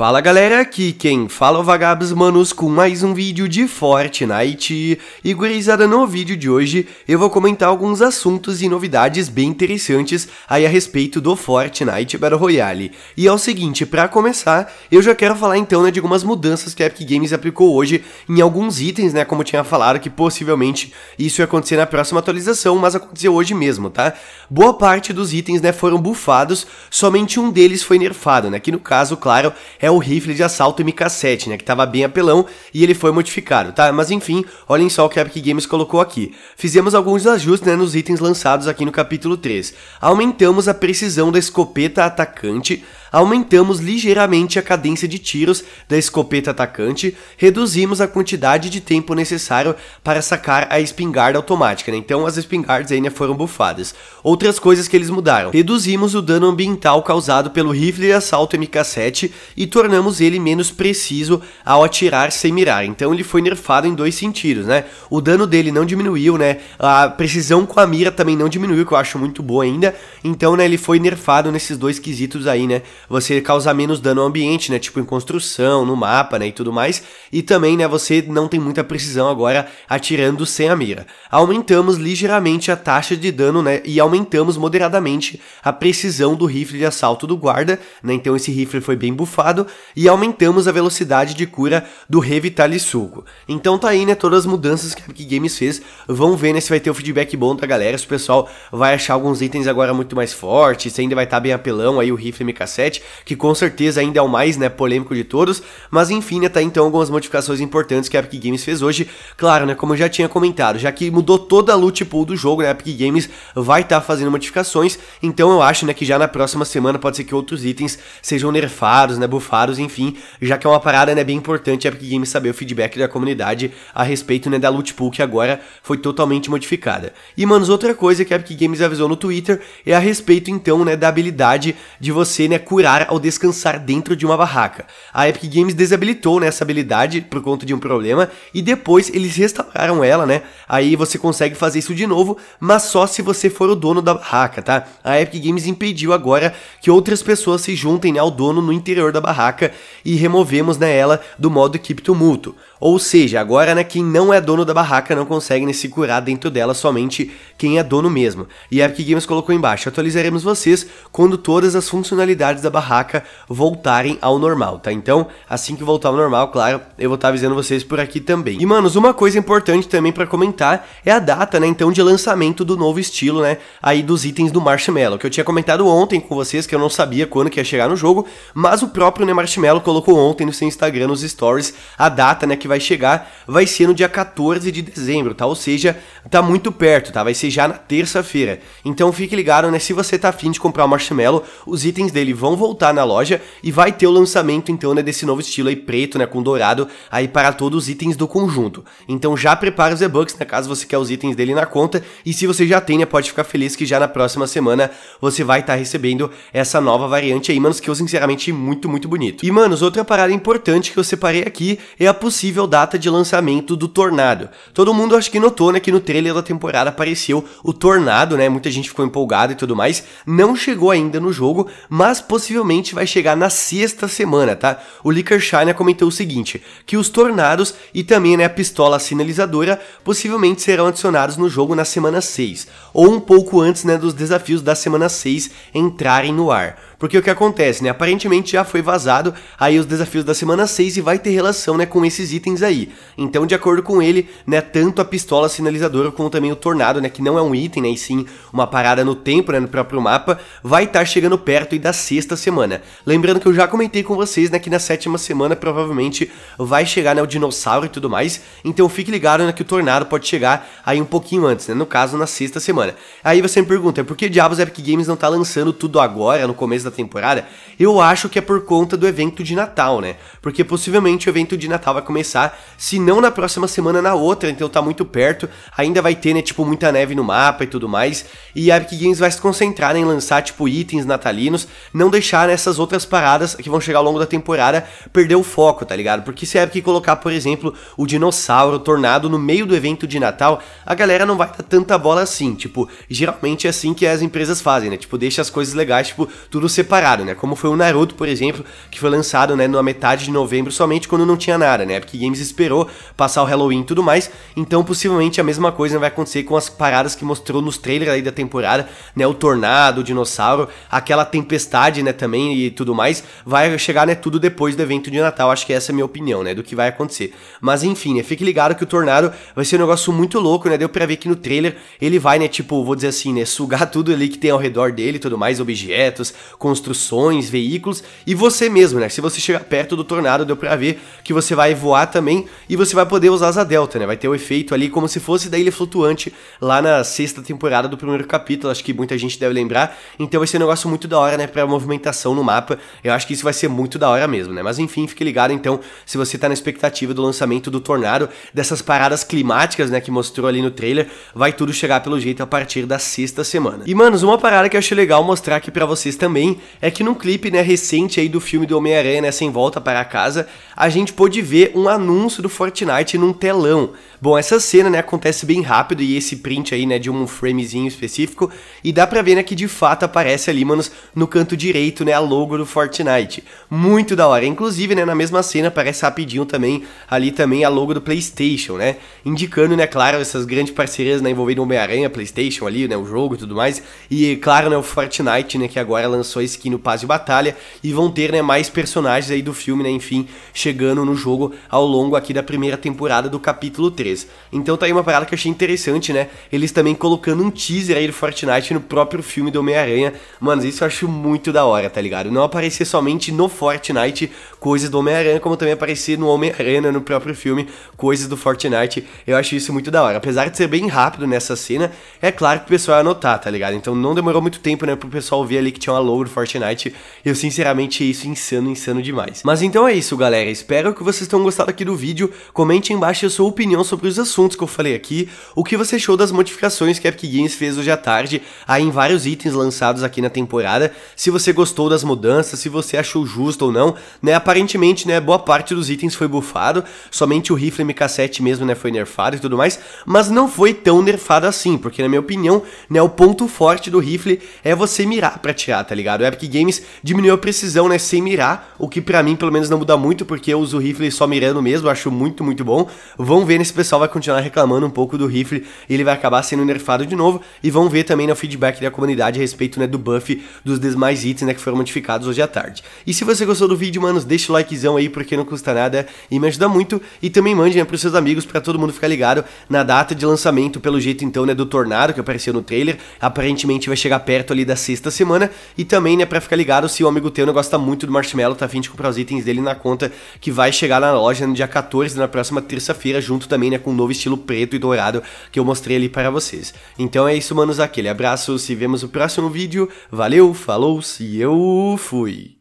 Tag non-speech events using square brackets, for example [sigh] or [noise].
Fala galera, aqui quem fala é o Vagabos Manos com mais um vídeo de Fortnite. E gurizada, no vídeo de hoje eu vou comentar alguns assuntos e novidades bem interessantes aí a respeito do Fortnite Battle Royale. E é o seguinte, para começar, eu já quero falar então né, de algumas mudanças que a Epic Games aplicou hoje em alguns itens, né, como eu tinha falado que possivelmente isso ia acontecer na próxima atualização, mas aconteceu hoje mesmo, tá? Boa parte dos itens, né, foram bufados, somente um deles foi nerfado, né, que no caso, claro, é o rifle de assalto MK7, né, que tava bem apelão e ele foi modificado, tá? Mas enfim, olhem só o que a Epic Games colocou aqui. Fizemos alguns ajustes né, nos itens lançados aqui no capítulo 3. Aumentamos a precisão da escopeta atacante, aumentamos ligeiramente a cadência de tiros da escopeta atacante, reduzimos a quantidade de tempo necessário para sacar a espingarda automática, né? Então as espingardas ainda né, foram bufadas. Outras coisas que eles mudaram. Reduzimos o dano ambiental causado pelo rifle de assalto MK7 e tornamos ele menos preciso ao atirar sem mirar. Então ele foi nerfado em dois sentidos, né? O dano dele não diminuiu, né? A precisão com a mira também não diminuiu, que eu acho muito boa ainda. Então, né, ele foi nerfado nesses dois quesitos aí, né? Você causar menos dano ao ambiente, né? Tipo em construção, no mapa, né, e tudo mais. E também, né, você não tem muita precisão agora atirando sem a mira. Aumentamos ligeiramente a taxa de dano, né, e aumentamos moderadamente a precisão do rifle de assalto do guarda, né? Então esse rifle foi bem bufado e aumentamos a velocidade de cura do Revitalisuco. Então tá aí, né, todas as mudanças que a Epic Games fez, vamos ver né, se vai ter o um feedback bom da galera, se o pessoal vai achar alguns itens agora muito mais fortes, se ainda vai estar tá bem apelão aí o rifle MK7, que com certeza ainda é o mais, né, polêmico de todos, mas enfim, né, tá então algumas modificações importantes que a Epic Games fez hoje, claro, né, como eu já tinha comentado, já que mudou toda a loot pool do jogo, né, a Epic Games vai estar tá fazendo modificações, então eu acho, né, que já na próxima semana pode ser que outros itens sejam nerfados, né, faros, enfim, já que é uma parada né, bem importante a Epic Games saber o feedback da comunidade a respeito né, da loot pool que agora foi totalmente modificada. E, manos, outra coisa que a Epic Games avisou no Twitter é a respeito, então, né, da habilidade de você né, curar ao descansar dentro de uma barraca. A Epic Games desabilitou né, essa habilidade por conta de um problema e depois eles restauraram ela, né? Aí você consegue fazer isso de novo, mas só se você for o dono da barraca, tá? A Epic Games impediu agora que outras pessoas se juntem né, ao dono no interior da barraca barraca e removemos né, ela do modo equipe tumulto. Ou seja, agora né, quem não é dono da barraca não consegue né, se curar dentro dela, somente quem é dono mesmo. E a é Epic Games colocou embaixo, atualizaremos vocês quando todas as funcionalidades da barraca voltarem ao normal, tá? Então, assim que voltar ao normal, claro, eu vou estar tá avisando vocês por aqui também. E manos, uma coisa importante também para comentar é a data, né, então, de lançamento do novo estilo, né, aí dos itens do Marshmallow, que eu tinha comentado ontem com vocês, que eu não sabia quando que ia chegar no jogo, mas o próprio né, Marshmallow colocou ontem no seu Instagram, nos stories, a data, né, que vai chegar vai ser no dia 14 de dezembro, tá? Ou seja, tá muito perto, tá? Vai ser já na terça-feira. Então fique ligado, né? Se você tá afim de comprar o marshmallow, os itens dele vão voltar na loja e vai ter o lançamento, então, né, desse novo estilo aí preto, né, com dourado, aí para todos os itens do conjunto. Então já prepara os e-bucks, né, caso você quer os itens dele na conta, e se você já tem, né, pode ficar feliz que já na próxima semana você vai estar tá recebendo essa nova variante aí, manos, que eu sinceramente muito, muito bonito. E, manos, outra parada importante que eu separei aqui é a possível possível data de lançamento do Tornado. Todo mundo acho que notou, né, que no trailer da temporada apareceu o Tornado, né? Muita gente ficou empolgada e tudo mais. Não chegou ainda no jogo, mas possivelmente vai chegar na sexta semana, tá? O Licker Shine comentou o seguinte, que os Tornados e também, né, a pistola sinalizadora possivelmente serão adicionados no jogo na semana 6, ou um pouco antes, né, dos desafios da semana 6 entrarem no ar. Porque o que acontece, né? Aparentemente já foi vazado aí os desafios da semana 6 e vai ter relação, né, com esses itens aí. Então, de acordo com ele, né, tanto a pistola sinalizadora como também o tornado, né, que não é um item, né, e sim uma parada no tempo, né, no próprio mapa, vai estar tá chegando perto e da sexta semana. Lembrando que eu já comentei com vocês, né, que na sétima semana provavelmente vai chegar, né, o dinossauro e tudo mais. Então, fique ligado, né, que o tornado pode chegar aí um pouquinho antes, né, no caso na sexta semana. Aí você me pergunta, por que diabos Epic Games não tá lançando tudo agora, no começo da da temporada, eu acho que é por conta do evento de Natal, né? Porque possivelmente o evento de Natal vai começar, se não na próxima semana, na outra, então tá muito perto, ainda vai ter, né, tipo, muita neve no mapa e tudo mais, e a Epic Games vai se concentrar em lançar, tipo, itens natalinos, não deixar nessas outras paradas que vão chegar ao longo da temporada perder o foco, tá ligado? Porque se a Epic colocar, por exemplo, o dinossauro, o tornado no meio do evento de Natal, a galera não vai dar tanta bola assim, tipo, geralmente é assim que as empresas fazem, né? Tipo, deixa as coisas legais, tipo, tudo ser separado, né? Como foi o Naruto, por exemplo, que foi lançado, né, na metade de novembro somente quando não tinha nada, né? Porque Games esperou passar o Halloween e tudo mais, então possivelmente a mesma coisa vai acontecer com as paradas que mostrou nos trailers aí da temporada, né? O tornado, o dinossauro, aquela tempestade, né, também e tudo mais, vai chegar, né, tudo depois do evento de Natal, acho que essa é a minha opinião, né, do que vai acontecer. Mas enfim, né, fique ligado que o tornado vai ser um negócio muito louco, né? Deu pra ver que no trailer ele vai, né, tipo, vou dizer assim, né, [laughs] sugar tudo ali que tem ao redor dele, tudo mais, objetos, com construções, veículos e você mesmo, né? Se você chegar perto do tornado, deu pra ver que você vai voar também e você vai poder usar asa delta, né? Vai ter o um efeito ali como se fosse da ilha flutuante lá na sexta temporada do primeiro capítulo, acho que muita gente deve lembrar. Então vai ser um negócio muito da hora, né? Pra movimentação no mapa. Eu acho que isso vai ser muito da hora mesmo, né? Mas enfim, fique ligado então se você tá na expectativa do lançamento do tornado, dessas paradas climáticas, né? Que mostrou ali no trailer, vai tudo chegar pelo jeito a partir da sexta semana. E manos, uma parada que eu achei legal mostrar aqui pra vocês também é que num clipe né, recente aí do filme do Homem-Aranha, né, Sem Volta para Casa, a gente pôde ver um anúncio do Fortnite num telão. Bom, essa cena né, acontece bem rápido e esse print aí né, de um framezinho específico, e dá pra ver né, que de fato aparece ali, manos, no canto direito né, a logo do Fortnite. Muito da hora. Inclusive, né, na mesma cena aparece rapidinho também ali também a logo do PlayStation, né? Indicando, né, claro, essas grandes parcerias né, envolvendo Homem-Aranha, PlayStation ali, né, o jogo e tudo mais. E claro, né, o Fortnite, né, que agora lançou sua skin no Pass de Batalha e vão ter né, mais personagens aí do filme, né, enfim, chegando no jogo ao longo aqui da primeira temporada do capítulo 3. Então tá aí uma parada que eu achei interessante, né? Eles também colocando um teaser aí do Fortnite no próprio filme do Homem-Aranha. Mano, isso eu acho muito da hora, tá ligado? Não aparecer somente no Fortnite coisas do Homem-Aranha, como também aparecer no Homem-Aranha né, no próprio filme coisas do Fortnite. Eu acho isso muito da hora. Apesar de ser bem rápido nessa cena, é claro que o pessoal ia anotar, tá ligado? Então não demorou muito tempo, né, pro pessoal ver ali que tinha uma logo Fortnite. Eu sinceramente isso insano, insano demais. Mas então é isso, galera. Espero que vocês tenham gostado aqui do vídeo. Comente embaixo a sua opinião sobre os assuntos que eu falei aqui, o que você achou das modificações que a Epic Games fez hoje à tarde, aí em vários itens lançados aqui na temporada. Se você gostou das mudanças, se você achou justo ou não, né? Aparentemente, né, boa parte dos itens foi bufado, somente o rifle MK7 mesmo, né, foi nerfado e tudo mais, mas não foi tão nerfado assim, porque na minha opinião, né, o ponto forte do rifle é você mirar para tirar, tá ligado? O Epic Games diminuiu a precisão, né, sem mirar, o que para mim pelo menos não muda muito, porque eu uso o rifle só mirando mesmo, acho muito, muito bom. Vão ver, né, esse pessoal vai continuar reclamando um pouco do rifle, e ele vai acabar sendo nerfado de novo, e vão ver também no né, feedback da comunidade a respeito, né, do buff dos demais itens, né, que foram modificados hoje à tarde. E se você gostou do vídeo, manos, deixa o likezão aí, porque não custa nada e me ajuda muito, e também mande, né, pros seus amigos, para todo mundo ficar ligado na data de lançamento, pelo jeito então, né, do Tornado, que apareceu no trailer, aparentemente vai chegar perto ali da sexta semana, e também também, né, pra ficar ligado, se o amigo teu não gosta muito do Marshmallow, tá afim de comprar os itens dele na conta que vai chegar na loja no dia 14, na próxima terça-feira, junto também, né, com o um novo estilo preto e dourado que eu mostrei ali para vocês. Então é isso, manos, aquele abraço, se vemos no próximo vídeo, valeu, falou, se eu fui!